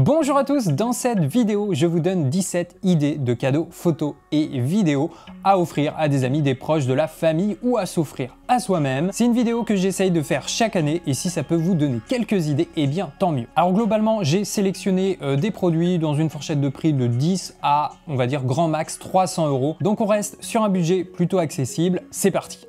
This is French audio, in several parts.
Bonjour à tous, dans cette vidéo, je vous donne 17 idées de cadeaux photos et vidéos à offrir à des amis, des proches, de la famille ou à s'offrir à soi-même. C'est une vidéo que j'essaye de faire chaque année et si ça peut vous donner quelques idées, eh bien tant mieux. Alors globalement, j'ai sélectionné euh, des produits dans une fourchette de prix de 10 à, on va dire, grand max 300 euros. Donc on reste sur un budget plutôt accessible. C'est parti.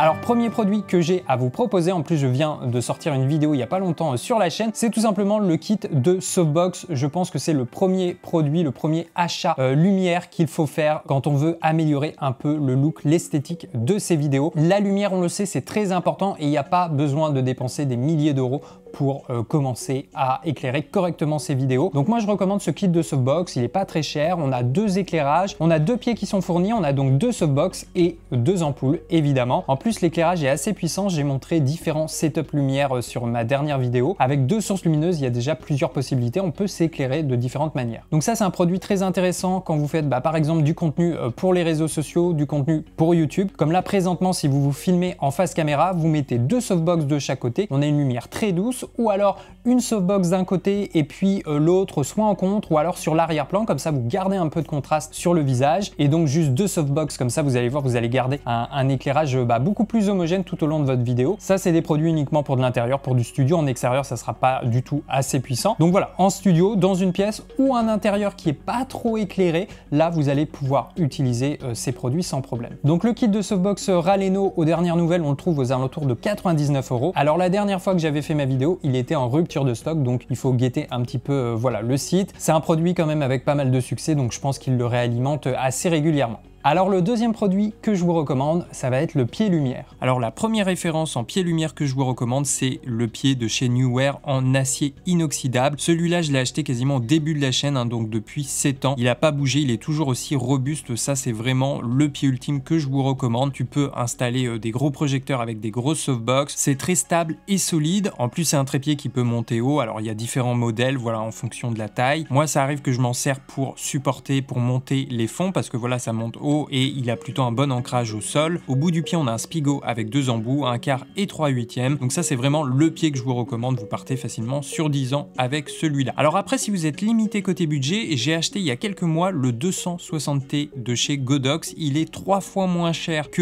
Alors premier produit que j'ai à vous proposer, en plus je viens de sortir une vidéo il n'y a pas longtemps euh, sur la chaîne, c'est tout simplement le kit de Softbox. Je pense que c'est le premier produit, le premier achat euh, lumière qu'il faut faire quand on veut améliorer un peu le look, l'esthétique de ces vidéos. La lumière on le sait c'est très important et il n'y a pas besoin de dépenser des milliers d'euros pour euh, commencer à éclairer correctement ses vidéos. Donc moi je recommande ce kit de softbox, il n'est pas très cher, on a deux éclairages, on a deux pieds qui sont fournis, on a donc deux softbox et deux ampoules évidemment. En plus l'éclairage est assez puissant, j'ai montré différents setup lumière euh, sur ma dernière vidéo. Avec deux sources lumineuses, il y a déjà plusieurs possibilités, on peut s'éclairer de différentes manières. Donc ça c'est un produit très intéressant quand vous faites bah, par exemple du contenu euh, pour les réseaux sociaux, du contenu pour YouTube. Comme là présentement si vous vous filmez en face caméra, vous mettez deux softbox de chaque côté, on a une lumière très douce, ou alors une softbox d'un côté et puis euh, l'autre soit en contre, ou alors sur l'arrière-plan, comme ça vous gardez un peu de contraste sur le visage, et donc juste deux softbox, comme ça vous allez voir, vous allez garder un, éclairage euh, bah, beaucoup plus homogène tout au long de votre vidéo. Ça, c'est des produits uniquement pour de l'intérieur, pour du studio, en extérieur, ça sera pas du tout assez puissant. Donc voilà, en studio, dans une pièce ou un intérieur qui est pas trop éclairé, là vous allez pouvoir utiliser euh, ces produits sans problème. Donc le kit de softbox Raleno, aux dernières nouvelles, on le trouve aux alentours de 99 euros. Alors la dernière fois que j'avais fait ma vidéo, il était en rupture de stock, donc il faut guetter un petit peu euh, voilà, le site. C'est un produit quand même avec pas mal de succès, donc je pense qu'il le réalimente euh, assez régulièrement. Alors le deuxième produit que je vous recommande, ça va être le pied lumière. Alors la première référence en pied lumière que je vous recommande, c'est le pied de chez New en acier inoxydable. Celui-là, je l'ai acheté quasiment au début de la chaîne, hein, donc depuis 7 ans. Il n'a pas bougé, il est toujours aussi robuste. Ça, c'est vraiment le pied ultime que je vous recommande. Tu peux installer euh, des gros projecteurs avec des grosses softbox. C'est très stable et solide. En plus, c'est un trépied qui peut monter haut. Alors, il y a différents modèles, voilà, en fonction de la taille. Moi, ça arrive que je m'en sers pour supporter, pour monter les fonds, parce que voilà, ça monte haut et il a plutôt un bon ancrage au sol. Au bout du pied, on a un spigot avec deux embouts, un quart et trois huitièmes. Donc ça, c'est vraiment le pied que je vous recommande. Vous partez facilement sur 10 ans avec celui-là. Alors après, si vous êtes limité côté budget, j'ai acheté il y a quelques mois le 260T de chez Godox. Il est trois fois moins cher que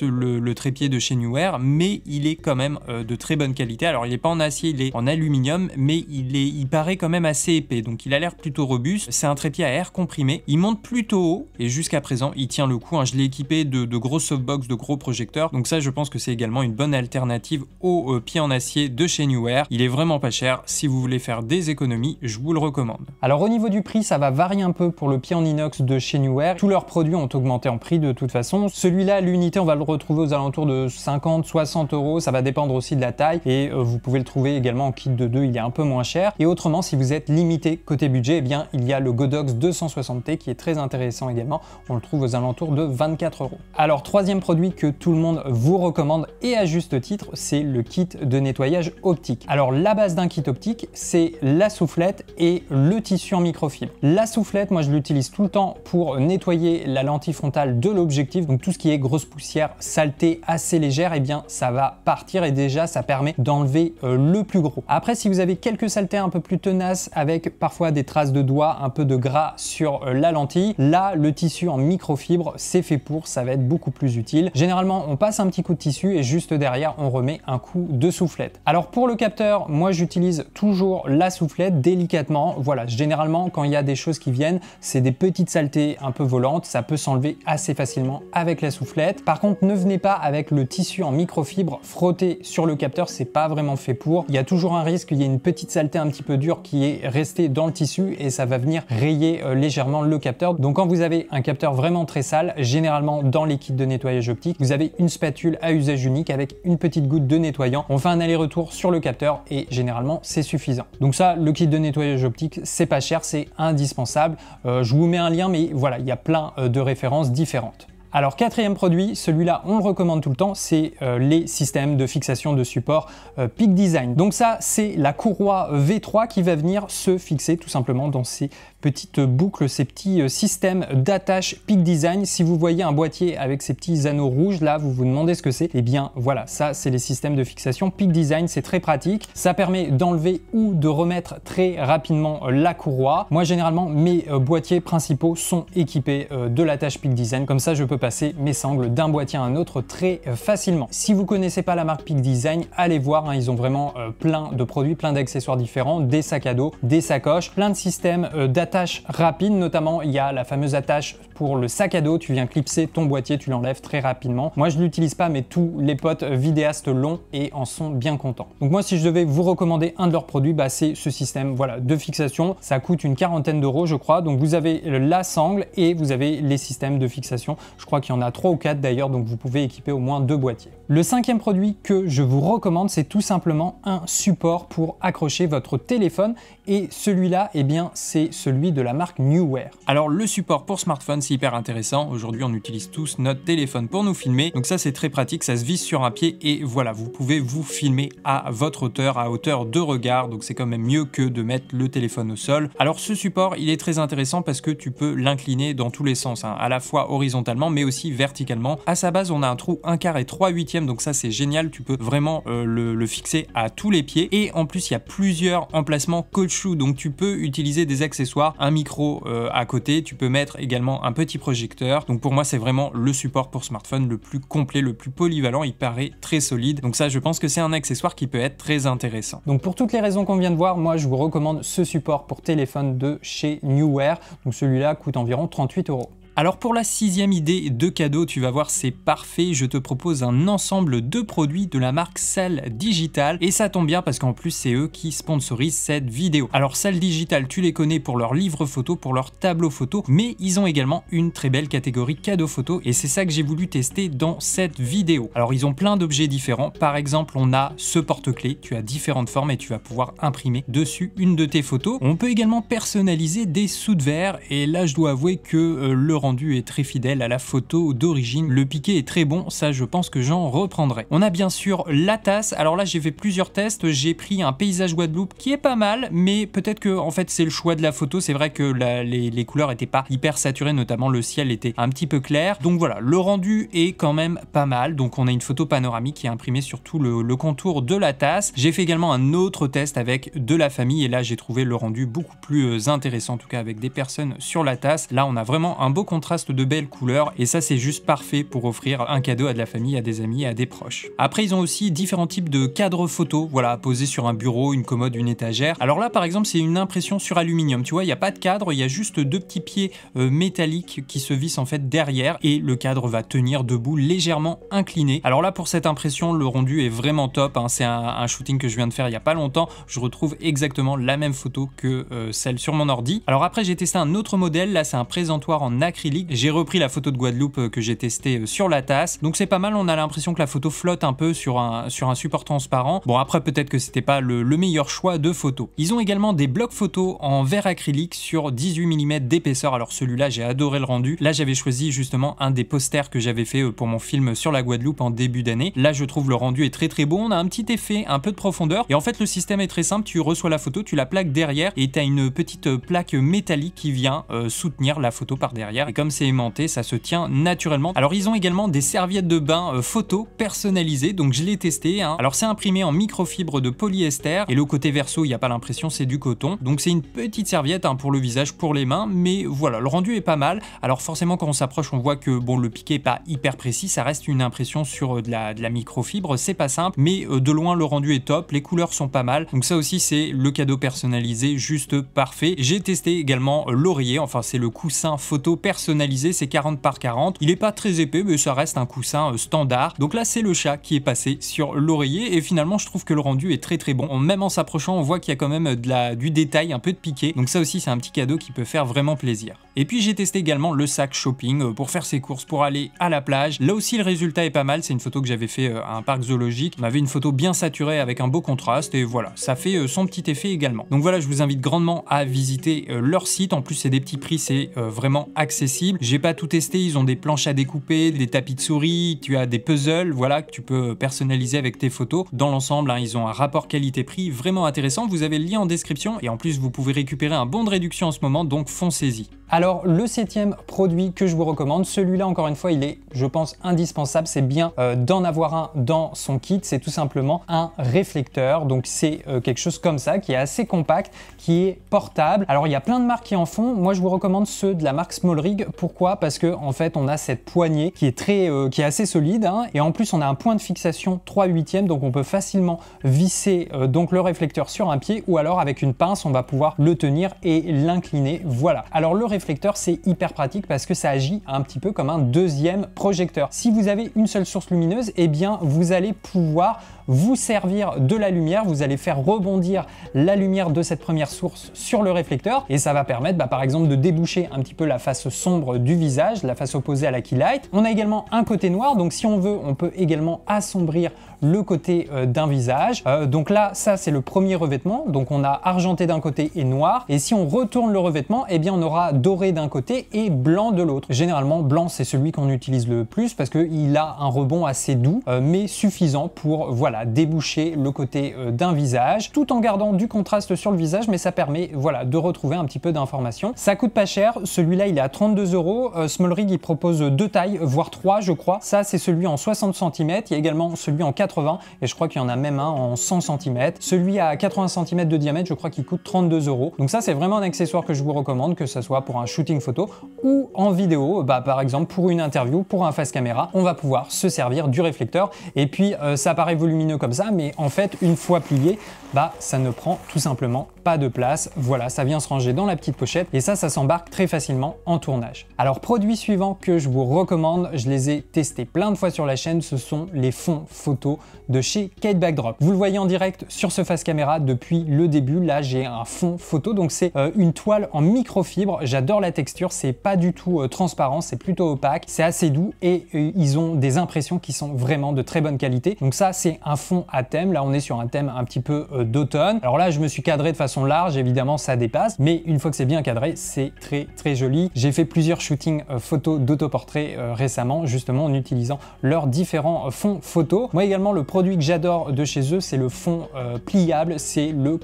euh, le, trépied de chez Newair, mais il est quand même euh, de très bonne qualité. Alors il n'est pas en acier, il est en aluminium, mais il, est, il paraît quand même assez épais. Donc il a l'air plutôt robuste. C'est un trépied à air comprimé. Il monte plutôt haut et jusqu'à présent, il tient le coup. Hein. Je l'ai équipé de, gros softbox, de gros projecteurs. Donc ça, je pense que c'est également une bonne alternative au euh, pied en acier de chez Newware. Il est vraiment pas cher. Si vous voulez faire des économies, je vous le recommande. Alors au niveau du prix, ça va varier un peu pour le pied en inox de chez Newware. Tous leurs produits ont augmenté en prix de toute façon. Celui-là, l'unité, on va le retrouver aux alentours de 50, 60 euros. Ça va dépendre aussi de la taille et euh, vous pouvez le trouver également en kit de 2. Il est un peu moins cher. Et autrement, si vous êtes limité côté budget, eh bien il y a le Godox 260T qui est très intéressant également. On le trouve alentours de 24 euros. Alors troisième produit que tout le monde vous recommande et à juste titre, c'est le kit de nettoyage optique. Alors la base d'un kit optique, c'est la soufflette et le tissu en microfibre. La soufflette, moi je l'utilise tout le temps pour nettoyer la lentille frontale de l'objectif, donc tout ce qui est grosse poussière, saleté assez légère, et eh bien ça va partir et déjà ça permet d'enlever euh, le plus gros. Après si vous avez quelques saletés un peu plus tenaces avec parfois des traces de doigts, un peu de gras sur euh, la lentille, là le tissu en micro c'est fait pour, ça va être beaucoup plus utile. Généralement, on passe un petit coup de tissu et juste derrière, on remet un coup de soufflette. Alors pour le capteur, moi j'utilise toujours la soufflette délicatement. Voilà, généralement quand il y a des choses qui viennent, c'est des petites saletés un peu volantes, ça peut s'enlever assez facilement avec la soufflette. Par contre, ne venez pas avec le tissu en microfibre frotter sur le capteur, c'est pas vraiment fait pour. Il y a toujours un risque qu'il y ait une petite saleté un petit peu dure qui est restée dans le tissu et ça va venir rayer euh, légèrement le capteur. Donc quand vous avez un capteur vraiment très sale, généralement dans les kits de nettoyage optique, vous avez une spatule à usage unique avec une petite goutte de nettoyant. On fait un aller-retour sur le capteur et généralement c'est suffisant. Donc ça, le kit de nettoyage optique, c'est pas cher, c'est indispensable. Euh, je vous mets un lien, mais voilà, il y a plein euh, de références différentes. Alors quatrième produit, celui-là on le recommande tout le temps, c'est euh, les systèmes de fixation de support Peak Design. Donc ça c'est la courroie V3 qui va venir se fixer tout simplement dans ces petite boucle, ces petits euh, systèmes d'attache Peak Design. Si vous voyez un boîtier avec ces petits anneaux rouges, là, vous vous demandez ce que c'est. Eh bien, voilà, ça, c'est les systèmes de fixation Peak Design. C'est très pratique. Ça permet d'enlever ou de remettre très rapidement euh, la courroie. Moi, généralement, mes euh, boîtiers principaux sont équipés de l'attache Peak Design. Comme ça, je peux passer mes sangles d'un boîtier à un autre très facilement. Si vous connaissez pas la marque Peak Design, allez voir. Hein, ils ont vraiment plein de produits, plein d'accessoires différents, des sacs à dos, des sacoches, plein de systèmes d'attache rapide notamment il y a la fameuse attache pour le sac à dos, tu viens clipser ton boîtier, tu l'enlèves très rapidement. Moi je l'utilise pas mais tous les potes vidéastes l'ont et en sont bien contents. Donc moi si je devais vous recommander un de leurs produits, bah, c'est ce système voilà, de fixation. Ça coûte une quarantaine d'euros je crois, donc vous avez la sangle et vous avez les systèmes de fixation. Je crois qu'il y en a trois ou quatre d'ailleurs, donc vous pouvez équiper au moins deux boîtiers. Le cinquième produit que je vous recommande, c'est tout simplement un support pour accrocher votre téléphone et celui-là, eh bien, c'est celui de la marque Newware. Alors le support pour smartphone, c'est hyper intéressant. Aujourd'hui, on utilise tous notre téléphone pour nous filmer, donc ça c'est très pratique, ça se vise sur un pied et voilà, vous pouvez vous filmer à votre hauteur, à hauteur de regard, donc c'est quand même mieux que de mettre le téléphone au sol. Alors ce support, il est très intéressant parce que tu peux l'incliner dans tous les sens, hein, à la fois horizontalement mais aussi verticalement. À sa base, on a un trou 1 quart et 3 huitièmes, donc ça c'est génial, tu peux vraiment euh, le, le, fixer à tous les pieds et en plus il y a plusieurs emplacements coach donc tu peux utiliser des accessoires, un micro euh, à côté, tu peux mettre également un petit projecteur. Donc pour moi, c'est vraiment le support pour smartphone le plus complet, le plus polyvalent, il paraît très solide. Donc ça, je pense que c'est un accessoire qui peut être très intéressant. Donc pour toutes les raisons qu'on vient de voir, moi, je vous recommande ce support pour téléphone de chez Newware. Donc celui-là coûte environ 38 euros. Alors pour la sixième idée de cadeau, tu vas voir c'est parfait, je te propose un ensemble de produits de la marque Cell Digital et ça tombe bien parce qu'en plus c'est eux qui sponsorisent cette vidéo. Alors Cell Digital, tu les connais pour leurs livres photo, pour leurs tableaux photo, mais ils ont également une très belle catégorie cadeaux photos et c'est ça que j'ai voulu tester dans cette vidéo. Alors ils ont plein d'objets différents, par exemple on a ce porte-clés, tu as différentes formes et tu vas pouvoir imprimer dessus une de tes photos. On peut également personnaliser des sous de verre et là je dois avouer que euh, le rendu est très fidèle à la photo d'origine. Le piqué est très bon, ça je pense que j'en reprendrai. On a bien sûr la tasse. Alors là, j'ai fait plusieurs tests. J'ai pris un paysage Guadeloupe qui est pas mal, mais peut-être que en fait c'est le choix de la photo. C'est vrai que les, couleurs étaient pas hyper saturées, notamment le ciel était un petit peu clair. Donc voilà, le rendu est quand même pas mal. Donc on a une photo panoramique qui est imprimée sur tout le, le contour de la tasse. J'ai fait également un autre test avec de la famille et là j'ai trouvé le rendu beaucoup plus euh, intéressant, en tout cas avec des personnes sur la tasse. Là on a vraiment un beau contour contraste de belles couleurs et ça c'est juste parfait pour offrir un cadeau à de la famille, à des amis, à des proches. Après ils ont aussi différents types de cadres photos, voilà, à poser sur un bureau, une commode, une étagère. Alors là par exemple c'est une impression sur aluminium, tu vois, il n'y a pas de cadre, il y a juste deux petits pieds euh, métalliques qui se vissent en fait derrière et le cadre va tenir debout légèrement incliné. Alors là pour cette impression le rendu est vraiment top, hein. c'est un, shooting que je viens de faire il n'y a pas longtemps, je retrouve exactement la même photo que euh, celle sur mon ordi. Alors après j'ai testé un autre modèle, là c'est un présentoir en acrylique j'ai repris la photo de Guadeloupe euh, que j'ai testée euh, sur la tasse. Donc c'est pas mal, on a l'impression que la photo flotte un peu sur un, sur un support transparent. Bon après peut-être que c'était pas le, meilleur choix de photo. Ils ont également des blocs photos en verre acrylique sur 18 mm d'épaisseur. Alors celui-là j'ai adoré le rendu. Là j'avais choisi justement un des posters que j'avais fait euh, pour mon film sur la Guadeloupe en début d'année. Là je trouve le rendu est très très bon On a un petit effet, un peu de profondeur. Et en fait le système est très simple. Tu reçois la photo, tu la plaques derrière et tu as une petite plaque métallique qui vient soutenir la photo par derrière comme c'est aimanté, ça se tient naturellement. Alors ils ont également des serviettes de bain euh, photo personnalisées, donc je l'ai testé. Hein. Alors c'est imprimé en microfibre de polyester et le côté verso, il n'y a pas l'impression, c'est du coton. Donc c'est une petite serviette hein, pour le visage, pour les mains, mais voilà, le rendu est pas mal. Alors forcément quand on s'approche, on voit que bon le piqué n'est pas hyper précis, ça reste une impression sur euh, de, la, de la, microfibre, c'est pas simple, mais euh, de loin le rendu est top, les couleurs sont pas mal. Donc ça aussi c'est le cadeau personnalisé, juste parfait. J'ai testé également l'oreiller. enfin c'est le coussin photo personnalisé c'est 40 par 40. Il n'est pas très épais, mais ça reste un coussin euh, standard. Donc là, c'est le chat qui est passé sur l'oreiller et finalement, je trouve que le rendu est très très bon. Même en s'approchant, on voit qu'il y a quand même euh, du détail, un peu de piqué. Donc ça aussi, c'est un petit cadeau qui peut faire vraiment plaisir. Et puis j'ai testé également le sac shopping euh, pour faire ses courses, pour aller à la plage. Là aussi, le résultat est pas mal. C'est une photo que j'avais fait à un parc zoologique. On avait une photo bien saturée avec un beau contraste et voilà, ça fait son petit effet également. Donc voilà, je vous invite grandement à visiter leur site. En plus, c'est des petits prix, c'est vraiment accessible j'ai pas tout testé, ils ont des planches à découper, des tapis de souris, tu as des puzzles, voilà, que tu peux personnaliser avec tes photos. Dans l'ensemble, hein, ils ont un rapport qualité-prix vraiment intéressant. Vous avez le lien en description et en plus, vous pouvez récupérer un bon de réduction en ce moment, donc foncez-y. Alors le septième produit que je vous recommande, celui-là encore une fois il est je pense indispensable, c'est bien euh, d'en avoir un dans son kit, c'est tout simplement un réflecteur, donc c'est euh, quelque chose comme ça qui est assez compact, qui est portable. Alors il y a plein de marques qui en font, moi je vous recommande ceux de la marque Smallery. Pourquoi Parce que en fait, on a cette poignée qui est très, euh, qui est assez solide, hein, et en plus, on a un point de fixation 3 huitièmes, donc on peut facilement visser euh, donc le réflecteur sur un pied, ou alors avec une pince, on va pouvoir le tenir et l'incliner. Voilà. Alors le réflecteur, c'est hyper pratique parce que ça agit un petit peu comme un deuxième projecteur. Si vous avez une seule source lumineuse, et eh bien, vous allez pouvoir vous servir de la lumière, vous allez faire rebondir la lumière de cette première source sur le réflecteur et ça va permettre bah, par exemple de déboucher un petit peu la face sombre du visage, la face opposée à la key light. On a également un côté noir, donc si on veut, on peut également assombrir le côté euh, d'un visage. Euh, donc là, ça c'est le premier revêtement, donc on a argenté d'un côté et noir et si on retourne le revêtement, eh bien on aura doré d'un côté et blanc de l'autre. Généralement, blanc c'est celui qu'on utilise le plus parce qu'il a un rebond assez doux euh, mais suffisant pour voilà déboucher le côté euh, d'un visage, tout en gardant du contraste sur le visage, mais ça permet voilà, de retrouver un petit peu d'information Ça coûte pas cher, celui-là il est à 32 euros, euh, Small Rig il propose deux tailles, voire trois je crois, ça c'est celui en 60 cm, il y a également celui en 80, et je crois qu'il y en a même un en 100 cm, celui à 80 cm de diamètre je crois qu'il coûte 32 euros, donc ça c'est vraiment un accessoire que je vous recommande, que ce soit pour un shooting photo ou en vidéo, bah, par exemple pour une interview, pour un face caméra, on va pouvoir se servir du réflecteur, et puis euh, ça paraît volumineux comme ça, mais en fait, une fois plié, bah, ça ne prend tout simplement pas de place. Voilà, ça vient se ranger dans la petite pochette et ça, ça s'embarque très facilement en tournage. Alors, produit suivant que je vous recommande, je les ai testé plein de fois sur la chaîne, ce sont les fonds photos de chez Kate Backdrop. Vous le voyez en direct sur ce face caméra depuis le début. Là, j'ai un fond photo, donc c'est euh, une toile en microfibre. J'adore la texture, c'est pas du tout euh, transparent, c'est plutôt opaque, c'est assez doux et euh, ils ont des impressions qui sont vraiment de très bonne qualité. Donc ça, c'est un fond à thème. Là, on est sur un thème un petit peu euh, d'automne. Alors là, je me suis cadré de façon large, évidemment, ça dépasse. Mais une fois que c'est bien cadré, c'est très très joli. J'ai fait plusieurs shootings euh, photos d'autoportrait euh, récemment, justement en utilisant leurs différents fonds photos. Moi également, le produit que j'adore de chez eux, c'est le fond pliable, c'est le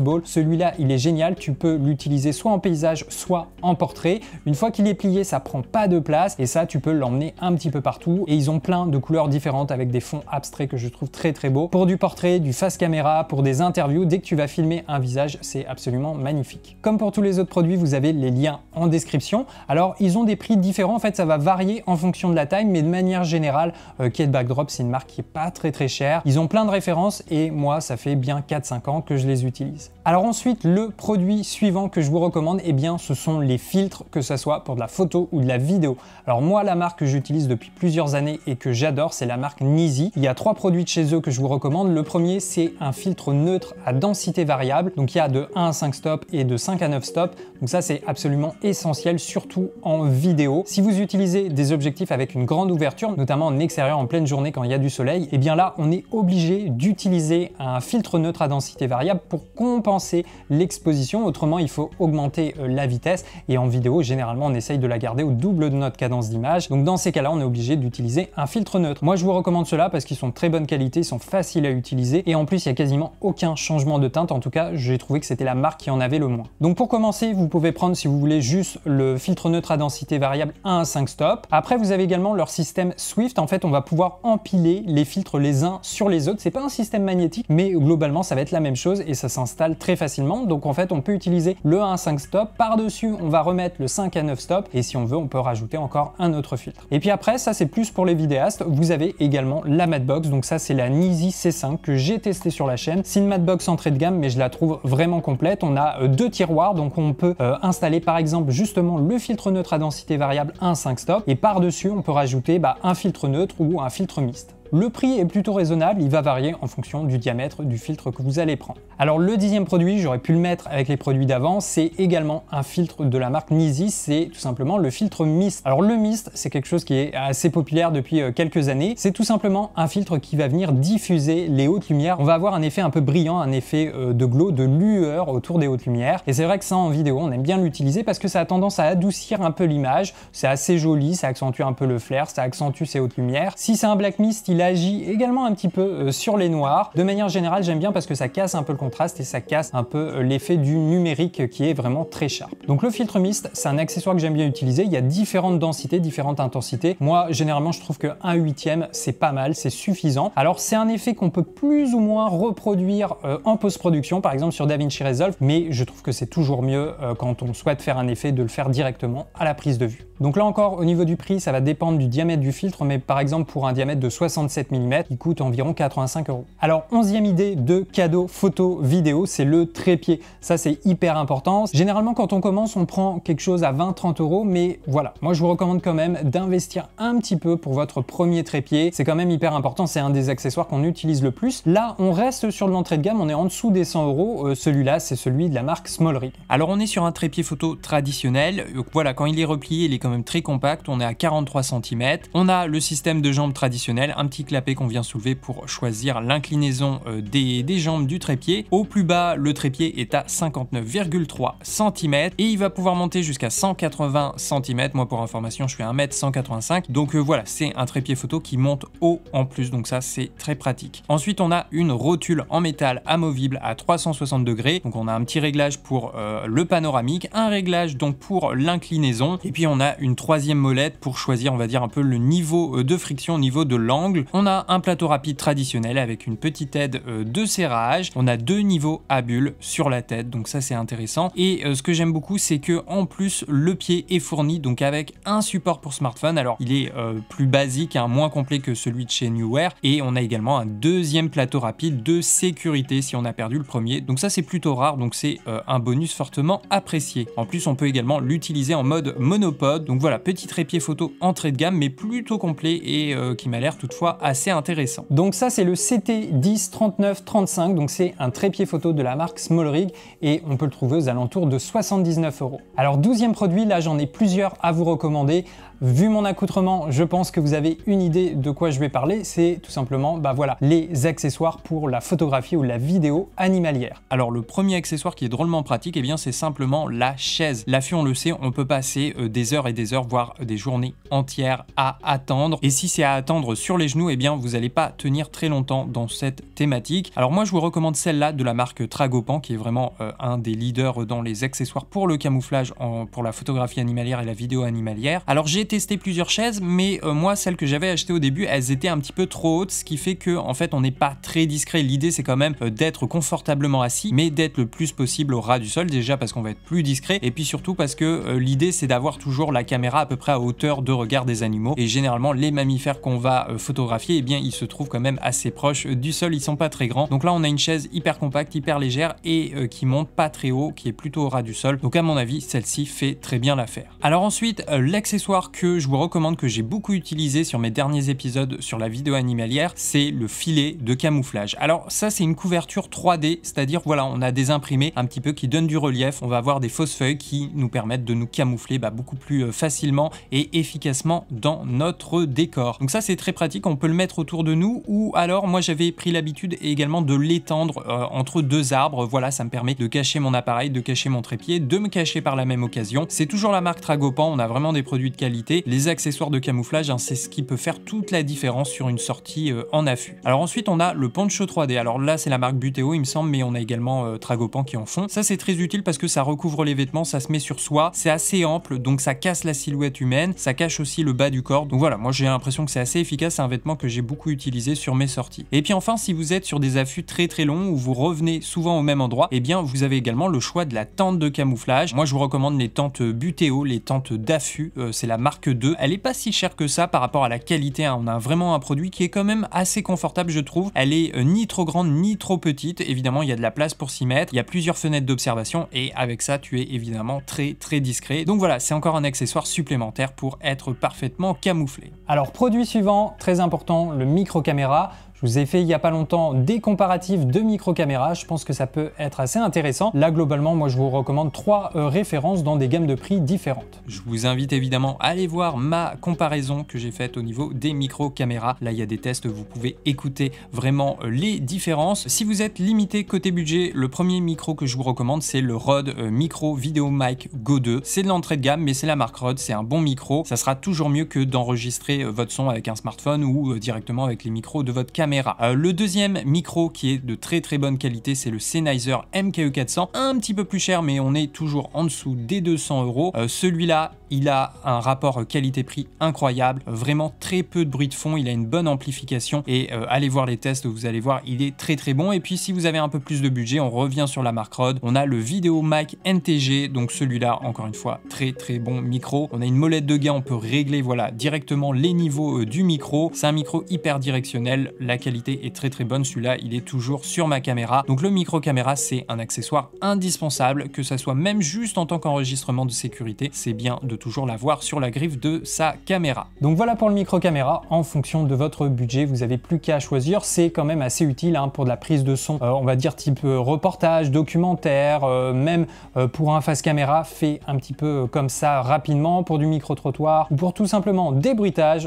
Ball, Celui-là, il est génial. Tu peux l'utiliser soit en paysage, soit en portrait. Une fois qu'il est plié, ça prend pas de place et ça, tu peux l'emmener un petit peu partout. Et ils ont plein de couleurs différentes avec des fonds abstraits que je trouve très très beau. Pour du portrait, du face caméra, pour des interviews, dès que tu vas filmer un visage, c'est absolument magnifique. Comme pour tous les autres produits, vous avez les liens en description. Alors, ils ont des prix différents, en fait, ça va varier en fonction de la taille, mais de manière générale, euh, Kate Backdrop, c'est une marque qui est pas très très chère. Ils ont plein de références et moi, ça fait bien 4-5 ans que je les utilise. Alors ensuite, le produit suivant que je vous recommande, et eh bien, ce sont les filtres, que ce soit pour de la photo ou de la vidéo. Alors moi, la marque que j'utilise depuis plusieurs années et que j'adore, c'est la marque Nizi. Il y a trois produits de chez eux que je vous recommande. Le premier, c'est un filtre neutre à densité variable. Donc il y a de 1 à 5 stops et de 5 à 9 stops. Donc ça, c'est absolument essentiel, surtout en vidéo. Si vous utilisez des objectifs avec une grande ouverture, notamment en extérieur, en pleine journée, quand il y a du soleil, et eh bien là, on est obligé d'utiliser un filtre neutre à densité variable pour compenser l'exposition. Autrement, il faut augmenter euh, la vitesse. Et en vidéo, généralement, on essaye de la garder au double de notre cadence d'image. Donc dans ces cas-là, on est obligé d'utiliser un filtre neutre. Moi, je vous recommande cela parce qu'ils sont de très bonne qualité sont faciles à utiliser et en plus il n'y a quasiment aucun changement de teinte, en tout cas j'ai trouvé que c'était la marque qui en avait le moins. Donc pour commencer vous pouvez prendre si vous voulez juste le filtre neutre à densité variable 1 à 5 stop. Après vous avez également leur système Swift, en fait on va pouvoir empiler les filtres les uns sur les autres, c'est pas un système magnétique mais globalement ça va être la même chose et ça s'installe très facilement donc en fait on peut utiliser le 1 à 5 stop, par dessus on va remettre le 5 à 9 stop et si on veut on peut rajouter encore un autre filtre. Et puis après ça c'est plus pour les vidéastes, vous avez également la Matbox donc ça c'est la Easy C5 que j'ai testé sur la chaîne. C'est entrée de gamme, mais je la trouve vraiment complète. On a euh, deux tiroirs, donc on peut euh, installer par exemple justement le filtre neutre à densité variable 1,5 stop. Et par-dessus, on peut rajouter bah, un filtre neutre ou un filtre mixte. Le prix est plutôt raisonnable, il va varier en fonction du diamètre du filtre que vous allez prendre. Alors le dixième produit, j'aurais pu le mettre avec les produits d'avant, c'est également un filtre de la marque Nizi, c'est tout simplement le filtre mist. Alors le mist, c'est quelque chose qui est assez populaire depuis euh, quelques années, c'est tout simplement un filtre qui va venir diffuser les hautes lumières. On va avoir un effet un peu brillant, un effet euh, de glow, de lueur autour des hautes lumières. Et c'est vrai que ça en vidéo, on aime bien l'utiliser parce que ça a tendance à adoucir un peu l'image, c'est assez joli, ça accentue un peu le flair, ça accentue ses hautes lumières. Si c'est un black mist, il agit également un petit peu euh, sur les noirs. De manière générale, j'aime bien parce que ça casse un peu le contraste et ça casse un peu euh, l'effet du numérique qui est vraiment très sharp. Donc le filtre mist, c'est un accessoire que j'aime bien utiliser. Il y a différentes densités, différentes intensités. Moi, généralement, je trouve que 1 huitième, c'est pas mal, c'est suffisant. Alors c'est un effet qu'on peut plus ou moins reproduire euh, en post-production, par exemple sur DaVinci Resolve, mais je trouve que c'est toujours mieux quand on souhaite faire un effet de le faire directement à la prise de vue. Donc là encore, au niveau du prix, ça va dépendre du diamètre du filtre, mais par exemple pour un diamètre de 60 7 mm qui coûte environ 85 euros. Alors onzième idée de cadeau photo vidéo, c'est le trépied. Ça c'est hyper important. Généralement quand on commence on prend quelque chose à 20-30 euros mais voilà, moi je vous recommande quand même d'investir un petit peu pour votre premier trépied. C'est quand même hyper important, c'est un des accessoires qu'on utilise le plus. Là on reste sur l'entrée de gamme, on est en dessous des 100 euros. Euh, celui-là c'est celui de la marque Smallrig. Alors on est sur un trépied photo traditionnel. Euh, voilà, quand il est replié il est quand même très compact, on est à 43 cm. On a le système de jambes traditionnel, un petit clapet qu'on vient soulever pour choisir l'inclinaison euh, des, jambes du trépied. Au plus bas, le trépied est à 59,3 cm et il va pouvoir monter jusqu'à 180 cm. Moi, pour information, je suis à 1m185. Donc euh, voilà, c'est un trépied photo qui monte haut en plus. Donc ça, c'est très pratique. Ensuite, on a une rotule en métal amovible à 360 degrés. Donc on a un petit réglage pour euh, le panoramique, un réglage donc pour l'inclinaison. Et puis on a une troisième molette pour choisir, on va dire, un peu le niveau de friction, au niveau de l'angle. On a un plateau rapide traditionnel avec une petite aide euh, de serrage. On a deux niveaux à bulles sur la tête, donc ça c'est intéressant. Et euh, ce que j'aime beaucoup, c'est que en plus le pied est fourni, donc avec un support pour smartphone. Alors il est euh, plus basique, hein, moins complet que celui de chez Newware. Et on a également un deuxième plateau rapide de sécurité si on a perdu le premier. Donc ça c'est plutôt rare, donc c'est un bonus fortement apprécié. En plus on peut également l'utiliser en mode monopode. Donc voilà, petit trépied photo entrée de gamme, mais plutôt complet et qui m'a l'air toutefois assez intéressant. Donc ça c'est le CT103935, donc c'est un trépied photo de la marque Smallrig et on peut le trouver aux alentours de 79 euros. Alors 12 produit, là j'en ai plusieurs à vous recommander. Vu mon accoutrement, je pense que vous avez une idée de quoi je vais parler. C'est tout simplement, bah voilà, les accessoires pour la photographie ou la vidéo animalière. Alors le premier accessoire qui est drôlement pratique, et eh bien c'est simplement la chaise. L'affût, on le sait, on peut passer euh, des heures et des heures, voire euh, des journées entières à attendre. Et si c'est à attendre sur les genoux, et eh bien vous n'allez pas tenir très longtemps dans cette thématique. Alors moi, je vous recommande celle-là de la marque Tragopan, qui est vraiment euh, un des leaders dans les accessoires pour le camouflage, pour la photographie animalière et la vidéo animalière. Alors j'ai testé plusieurs chaises, mais euh, moi, celles que j'avais achetées au début, elles étaient un petit peu trop hautes, ce qui fait que en fait, on n'est pas très discret. L'idée, c'est quand même euh, d'être confortablement assis, mais d'être le plus possible au ras du sol, déjà parce qu'on va être plus discret, et puis surtout parce que euh, l'idée, c'est d'avoir toujours la caméra à peu près à hauteur de regard des animaux. Et généralement, les mammifères qu'on va photographier, eh bien, ils se trouvent quand même assez proches du sol, ils sont pas très grands. Donc là, on a une chaise hyper compacte, hyper légère et qui monte pas très haut, qui est plutôt au ras du sol. Donc à mon avis, celle-ci fait très bien l'affaire. Alors ensuite, l'accessoire que je vous recommande que j'ai beaucoup utilisé sur mes derniers épisodes sur la vidéo animalière, c'est le filet de camouflage. Alors ça c'est une couverture 3D, c'est-à-dire voilà on a des imprimés un petit peu qui donnent du relief, on va avoir des fausses feuilles qui nous permettent de nous camoufler bah, beaucoup plus euh, facilement et efficacement dans notre décor. Donc ça c'est très pratique, on peut le mettre autour de nous ou alors moi j'avais pris l'habitude également de l'étendre euh, entre deux arbres, voilà ça me permet de cacher mon appareil, de cacher mon trépied, de me cacher par la même occasion. C'est toujours la marque Tragopan, on a vraiment des produits de qualité les accessoires de camouflage, hein, c'est ce qui peut faire toute la différence sur une sortie euh, en affût. Alors ensuite, on a le poncho 3D. Alors là, c'est la marque Butéo, il me semble, mais on a également euh, Tragopan qui en font. Ça, c'est très utile parce que ça recouvre les vêtements, ça se met sur soi, c'est assez ample, donc ça casse la silhouette humaine, ça cache aussi le bas du corps. Donc voilà, moi j'ai l'impression que c'est assez efficace, c'est un vêtement que j'ai beaucoup utilisé sur mes sorties. Et puis enfin, si vous êtes sur des affûts très très longs où vous revenez souvent au même endroit, eh bien vous avez également le choix de la tente de camouflage. Moi, je vous recommande les tentes euh, Butéo, les tentes d'affût, c'est la marque que deux. Elle est pas si chère que ça par rapport à la qualité. Hein. On a vraiment un produit qui est quand même assez confortable, je trouve. Elle est euh, ni trop grande ni trop petite. Évidemment, il y a de la place pour s'y mettre. Il y a plusieurs fenêtres d'observation et avec ça, tu es évidemment très très discret. Donc voilà, c'est encore un accessoire supplémentaire pour être parfaitement camouflé. Alors, produit suivant, très important, le micro-caméra. Je vous ai fait il n'y a pas longtemps des comparatifs de micro-caméras, je pense que ça peut être assez intéressant. Là, globalement, moi je vous recommande trois euh, références dans des gammes de prix différentes. Je vous invite évidemment à aller voir ma comparaison que j'ai faite au niveau des micro-caméras. Là, il y a des tests, vous pouvez écouter vraiment euh, les différences. Si vous êtes limité côté budget, le premier micro que je vous recommande, c'est le Rode euh, Micro Video Mic Go 2. C'est de l'entrée de gamme, mais c'est la marque Rode, c'est un bon micro. Ça sera toujours mieux que d'enregistrer votre son avec un smartphone ou directement avec les micros de votre caméra. Euh, le deuxième micro qui est de très très bonne qualité, c'est le Sennheiser MKE400. Un petit peu plus cher, mais on est toujours en dessous des 200 euros. Euh, celui-là, il a un rapport qualité-prix incroyable, vraiment très peu de bruit de fond, il a une bonne amplification et euh, allez voir les tests, vous allez voir, il est très très bon. Et puis si vous avez un peu plus de budget, on revient sur la marque Rode, on a le vidéo NTG, donc celui-là, encore une fois, très très bon micro. On a une molette de gain, on peut régler voilà directement les niveaux du micro. C'est un micro hyper directionnel, la qualité est très très bonne, celui-là il est toujours sur ma caméra. Donc le micro caméra c'est un accessoire indispensable, que ça soit même juste en tant qu'enregistrement de sécurité, c'est bien de toujours l'avoir sur la griffe de sa caméra. Donc voilà pour le micro caméra, en fonction de votre budget vous avez plus qu'à choisir, c'est quand même assez utile hein, pour de la prise de son, euh, on va dire type euh, reportage, documentaire, euh, même pour un face caméra fait un petit peu comme ça rapidement, pour du micro-trottoir ou pour tout simplement des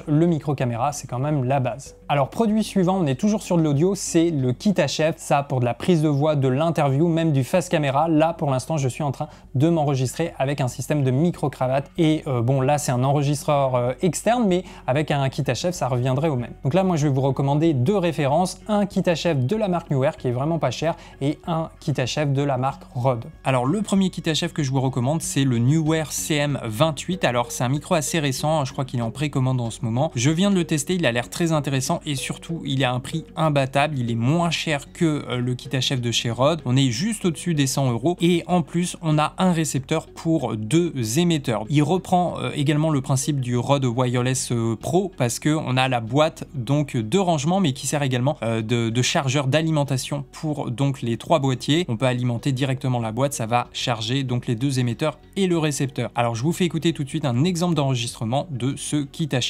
le micro caméra c'est quand même la base. Alors produit suivant, est toujours sur de l'audio, c'est le kit achève ça pour de la prise de voix, de l'interview, même du face caméra. Là, pour l'instant, je suis en train de m'enregistrer avec un système de micro-cravate. Et euh, bon, là, c'est un enregistreur euh, externe, mais avec un kit chef ça reviendrait au même. Donc là, moi, je vais vous recommander deux références, un kit chef de la marque Newer, qui est vraiment pas cher, et un kit chef de la marque Rode. Alors, le premier kit chef que je vous recommande, c'est le Newer CM28. Alors, c'est un micro assez récent, hein, je crois qu'il est en précommande en ce moment. Je viens de le tester, il a l'air très intéressant, et surtout, il est un prix imbattable. Il est moins cher que euh, le kit à de chez Rode. On est juste au-dessus des 100 euros. Et en plus, on a un récepteur pour deux émetteurs. Il reprend euh, également le principe du Rode Wireless euh, Pro parce qu'on a la boîte donc de rangement mais qui sert également de, chargeur d'alimentation pour donc les trois boîtiers. On peut alimenter directement la boîte, ça va charger donc les deux émetteurs et le récepteur. Alors je vous fais écouter tout de suite un exemple d'enregistrement de ce kit à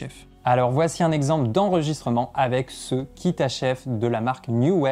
alors voici un exemple d'enregistrement avec ce kit à chef de la marque New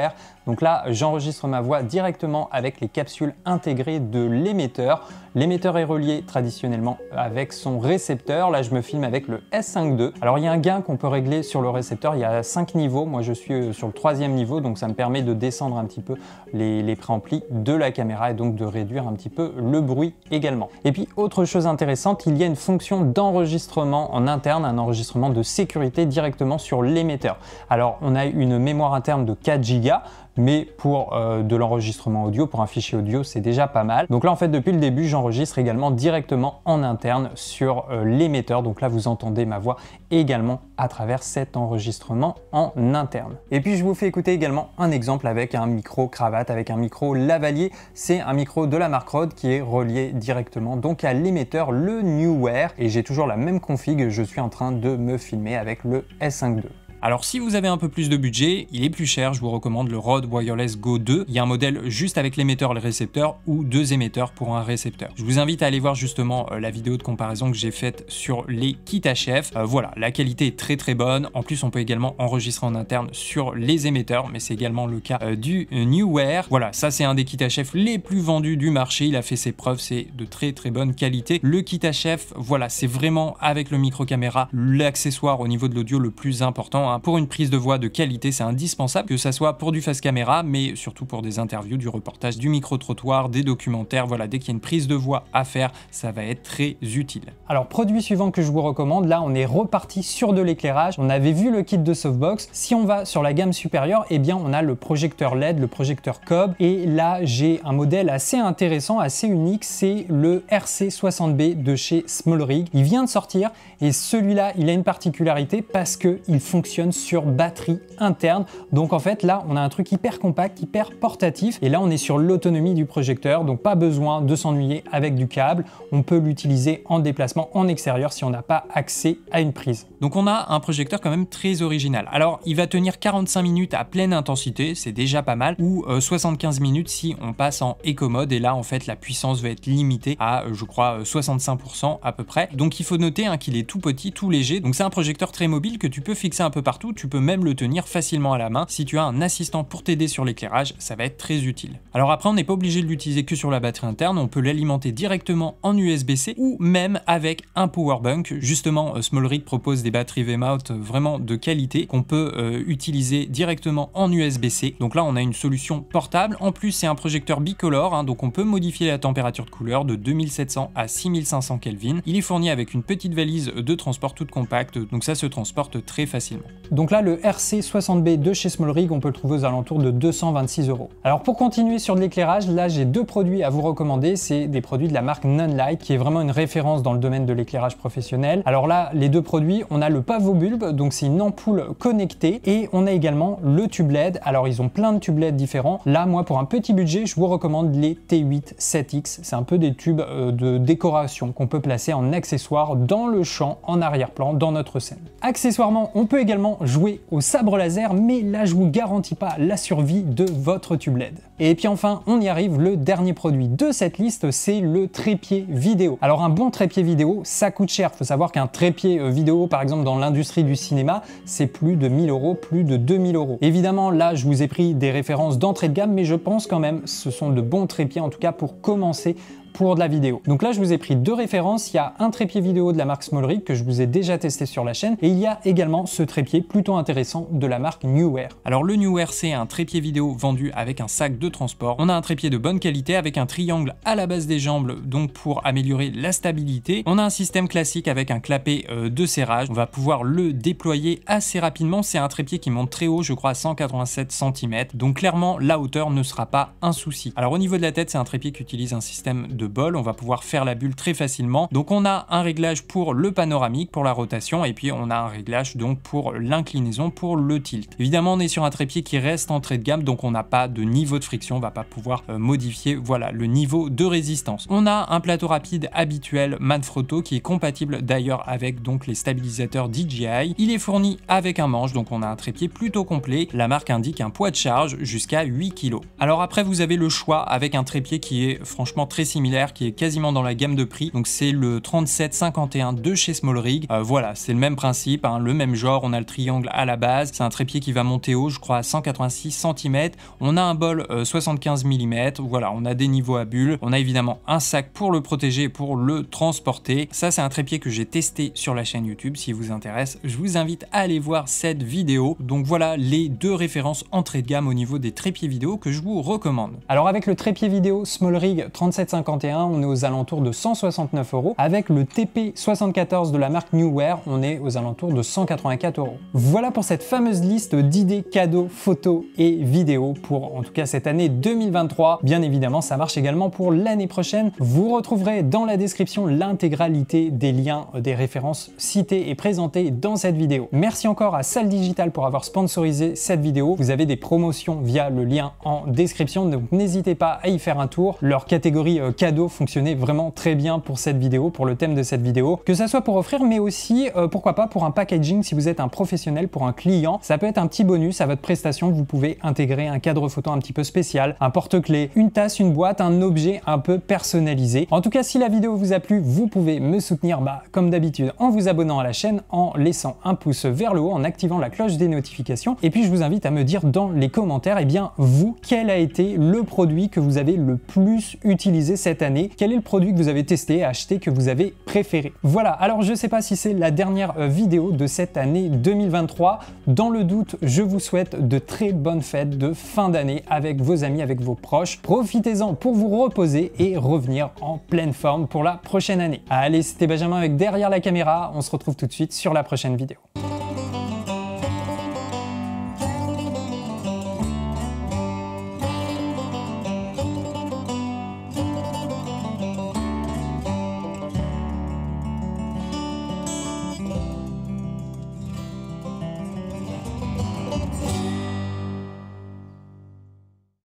donc là, j'enregistre ma voix directement avec les capsules intégrées de l'émetteur. L'émetteur est relié traditionnellement avec son récepteur. Là, je me filme avec le S5 II. Alors, il y a un gain qu'on peut régler sur le récepteur. Il y a 5 niveaux. Moi, je suis euh, sur le troisième niveau, donc ça me permet de descendre un petit peu les, les préamplis de la caméra et donc de réduire un petit peu le bruit également. Et puis, autre chose intéressante, il y a une fonction d'enregistrement en interne, un enregistrement de sécurité directement sur l'émetteur. Alors, on a une mémoire interne de 4 Go mais pour euh, de l'enregistrement audio, pour un fichier audio, c'est déjà pas mal. Donc là, en fait, depuis le début, j'enregistre également directement en interne sur euh, l'émetteur. Donc là, vous entendez ma voix également à travers cet enregistrement en interne. Et puis, je vous fais écouter également un exemple avec un micro cravate, avec un micro lavalier. C'est un micro de la marque Rode qui est relié directement donc à l'émetteur, le Newware. Et j'ai toujours la même config, je suis en train de me filmer avec le S5 II. Alors si vous avez un peu plus de budget, il est plus cher, je vous recommande le Rode Wireless Go 2. Il y a un modèle juste avec l'émetteur et le récepteur ou deux émetteurs pour un récepteur. Je vous invite à aller voir justement euh, la vidéo de comparaison que j'ai faite sur les kits HF. Euh, voilà, la qualité est très très bonne. En plus, on peut également enregistrer en interne sur les émetteurs, mais c'est également le cas euh, du du Newware. Voilà, ça c'est un des kits HF les plus vendus du marché. Il a fait ses preuves, c'est de très très bonne qualité. Le kit HF, voilà, c'est vraiment avec le micro caméra l'accessoire au niveau de l'audio le plus important. Hein pour une prise de voix de qualité, c'est indispensable, que ça soit pour du face caméra, mais surtout pour des interviews, du reportage, du micro-trottoir, des documentaires, voilà, dès qu'il y a une prise de voix à faire, ça va être très utile. Alors, produit suivant que je vous recommande, là on est reparti sur de l'éclairage, on avait vu le kit de softbox, si on va sur la gamme supérieure, eh bien on a le projecteur LED, le projecteur COB, et là j'ai un modèle assez intéressant, assez unique, c'est le RC60B de chez Smallrig. Il vient de sortir, et celui-là, il a une particularité parce qu'il fonctionne sur batterie interne. Donc en fait là on a un truc hyper compact, hyper portatif et là on est sur l'autonomie du projecteur donc pas besoin de s'ennuyer avec du câble. On peut l'utiliser en déplacement en extérieur si on n'a pas accès à une prise. Donc on a un projecteur quand même très original. Alors il va tenir 45 minutes à pleine intensité, c'est déjà pas mal, ou 75 euh, minutes si on passe en éco mode et là en fait la puissance va être limitée à euh, je crois 65% euh, à peu près. Donc il faut noter hein, qu'il est tout petit, tout léger, donc c'est un projecteur très mobile que tu peux fixer un peu partout tu peux même le tenir facilement à la main. Si tu as un assistant pour t'aider sur l'éclairage, ça va être très utile. Alors après, on n'est pas obligé de l'utiliser que sur la batterie interne, on peut l'alimenter directement en USB-C ou même avec un power bank. Justement, euh, SmallRig propose des batteries V-Mount euh, vraiment de qualité qu'on peut euh, utiliser directement en USB-C. Donc là, on a une solution portable. En plus, c'est un projecteur bicolore, hein, donc on peut modifier la température de couleur de 2700 à 6500 Kelvin. Il est fourni avec une petite valise de transport toute compacte, donc ça se transporte très facilement. Donc là, le RC60B de chez Small on peut le trouver aux alentours de 226 euros. Alors pour continuer sur de l'éclairage, là j'ai deux produits à vous recommander. C'est des produits de la marque Nunlight, qui est vraiment une référence dans le domaine de l'éclairage professionnel. Alors là, les deux produits, on a le pavot bulbe, donc c'est une ampoule connectée, et on a également le tube LED. Alors ils ont plein de tubes LED différents. Là, moi pour un petit budget, je vous recommande les T8 7X. C'est un peu des tubes euh, de décoration qu'on peut placer en accessoire dans le champ, en arrière-plan, dans notre scène. Accessoirement, on peut également jouer au sabre laser, mais là je vous garantis pas la survie de votre tube LED. Et puis enfin, on y arrive, le dernier produit de cette liste, c'est le trépied vidéo. Alors un bon trépied vidéo, ça coûte cher. Faut savoir qu'un trépied euh, vidéo, par exemple dans l'industrie du cinéma, c'est plus de 1000 euros, plus de 2000 euros. Évidemment, là je vous ai pris des références d'entrée de gamme, mais je pense quand même ce sont de bons trépieds en tout cas pour commencer pour de la vidéo. Donc là, je vous ai pris deux références. Il y a un trépied vidéo de la marque Smallrig que je vous ai déjà testé sur la chaîne et il y a également ce trépied plutôt intéressant de la marque Newware. Alors le Newware, c'est un trépied vidéo vendu avec un sac de transport. On a un trépied de bonne qualité avec un triangle à la base des jambes, donc pour améliorer la stabilité. On a un système classique avec un clapet euh, de serrage. On va pouvoir le déployer assez rapidement. C'est un trépied qui monte très haut, je crois à 187 cm. Donc clairement, la hauteur ne sera pas un souci. Alors au niveau de la tête, c'est un trépied qui utilise un système de bol, on va pouvoir faire la bulle très facilement. Donc on a un réglage pour le panoramique, pour la rotation, et puis on a un réglage donc pour l'inclinaison, pour le tilt. Évidemment, on est sur un trépied qui reste entrée de gamme, donc on n'a pas de niveau de friction, on va pas pouvoir euh, modifier voilà, le niveau de résistance. On a un plateau rapide habituel Manfrotto qui est compatible d'ailleurs avec donc les stabilisateurs DJI. Il est fourni avec un manche, donc on a un trépied plutôt complet. La marque indique un poids de charge jusqu'à 8 kg. Alors après, vous avez le choix avec un trépied qui est franchement très similaire qui est quasiment dans la gamme de prix. Donc c'est le 3751 de chez Small Rig. Euh, voilà, c'est le même principe, hein, le même genre. On a le triangle à la base. C'est un trépied qui va monter haut, je crois, à 186 cm. On a un bol 75 euh, mm. Voilà, on a des niveaux à bulles. On a évidemment un sac pour le protéger pour le transporter. Ça, c'est un trépied que j'ai testé sur la chaîne YouTube. Si vous intéresse, je vous invite à aller voir cette vidéo. Donc voilà les deux références entrée de gamme au niveau des trépieds vidéo que je vous recommande. Alors avec le trépied vidéo Small Rig 37.51 on est aux alentours de 169 euros. Avec le TP74 de la marque Newware, on est aux alentours de 184 euros. Voilà pour cette fameuse liste d'idées, cadeaux, photos et vidéos pour en tout cas cette année 2023. Bien évidemment, ça marche également pour l'année prochaine. Vous retrouverez dans la description l'intégralité des liens euh, des références citées et présentées dans cette vidéo. Merci encore à Salle Digital pour avoir sponsorisé cette vidéo. Vous avez des promotions via le lien en description, donc n'hésitez pas à y faire un tour. Leur catégorie euh, cadeaux fonctionner fonctionnait vraiment très bien pour cette vidéo, pour le thème de cette vidéo, que ça soit pour offrir, mais aussi, euh, pourquoi pas, pour un packaging si vous êtes un professionnel, pour un client. Ça peut être un petit bonus à votre prestation, vous pouvez intégrer un cadre photo un petit peu spécial, un porte clé une tasse, une boîte, un objet un peu personnalisé. En tout cas, si la vidéo vous a plu, vous pouvez me soutenir, bah, comme d'habitude, en vous abonnant à la chaîne, en laissant un pouce vers le haut, en activant la cloche des notifications. Et puis, je vous invite à me dire dans les commentaires, et eh bien, vous, quel a été le produit que vous avez le plus utilisé cette quel est le produit que vous avez testé, acheté, que vous avez préféré Voilà, alors je ne sais pas si c'est la dernière euh, vidéo de cette année 2023. Dans le doute, je vous souhaite de très bonnes fêtes de fin d'année avec vos amis, avec vos proches. Profitez-en pour vous reposer et revenir en pleine forme pour la prochaine année. Allez, c'était Benjamin avec Derrière la caméra. On se retrouve tout de suite sur la prochaine vidéo.